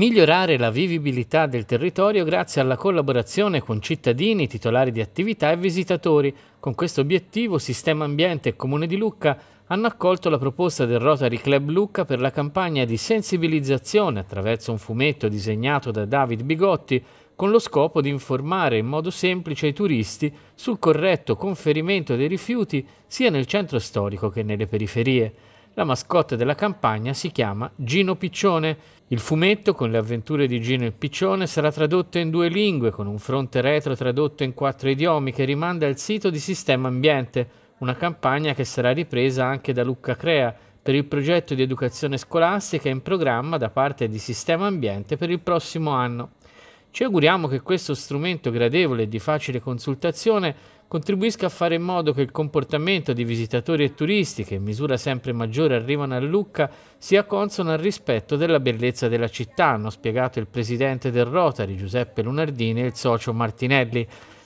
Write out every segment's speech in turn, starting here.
migliorare la vivibilità del territorio grazie alla collaborazione con cittadini, titolari di attività e visitatori. Con questo obiettivo Sistema Ambiente e Comune di Lucca hanno accolto la proposta del Rotary Club Lucca per la campagna di sensibilizzazione attraverso un fumetto disegnato da David Bigotti con lo scopo di informare in modo semplice i turisti sul corretto conferimento dei rifiuti sia nel centro storico che nelle periferie la mascotte della campagna si chiama Gino Piccione. Il fumetto con le avventure di Gino e Piccione sarà tradotto in due lingue, con un fronte retro tradotto in quattro idiomi che rimanda al sito di Sistema Ambiente, una campagna che sarà ripresa anche da Lucca Crea per il progetto di educazione scolastica in programma da parte di Sistema Ambiente per il prossimo anno. Ci auguriamo che questo strumento gradevole e di facile consultazione contribuisca a fare in modo che il comportamento di visitatori e turisti, che in misura sempre maggiore arrivano a Lucca, sia consono al rispetto della bellezza della città, hanno spiegato il presidente del Rotary Giuseppe Lunardini e il socio Martinelli.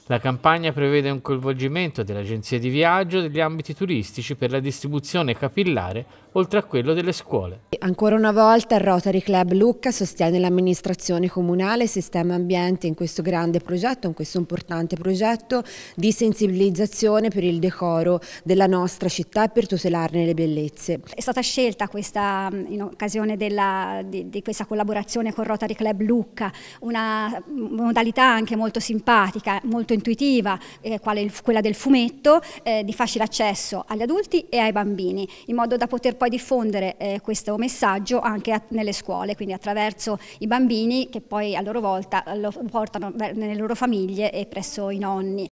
La campagna prevede un coinvolgimento delle agenzie di viaggio degli ambiti turistici per la distribuzione capillare, oltre a quello delle scuole. Ancora una volta il Rotary Club Lucca sostiene l'amministrazione comunale e il sistema ambiente in questo grande progetto, in questo importante progetto di sensibilizzazione per il decoro della nostra città e per tutelarne le bellezze. È stata scelta questa, in occasione della, di, di questa collaborazione con Rotary Club Lucca, una modalità anche molto simpatica, molto molto intuitiva, eh, quale il, quella del fumetto, eh, di facile accesso agli adulti e ai bambini, in modo da poter poi diffondere eh, questo messaggio anche a, nelle scuole, quindi attraverso i bambini che poi a loro volta lo portano nelle loro famiglie e presso i nonni.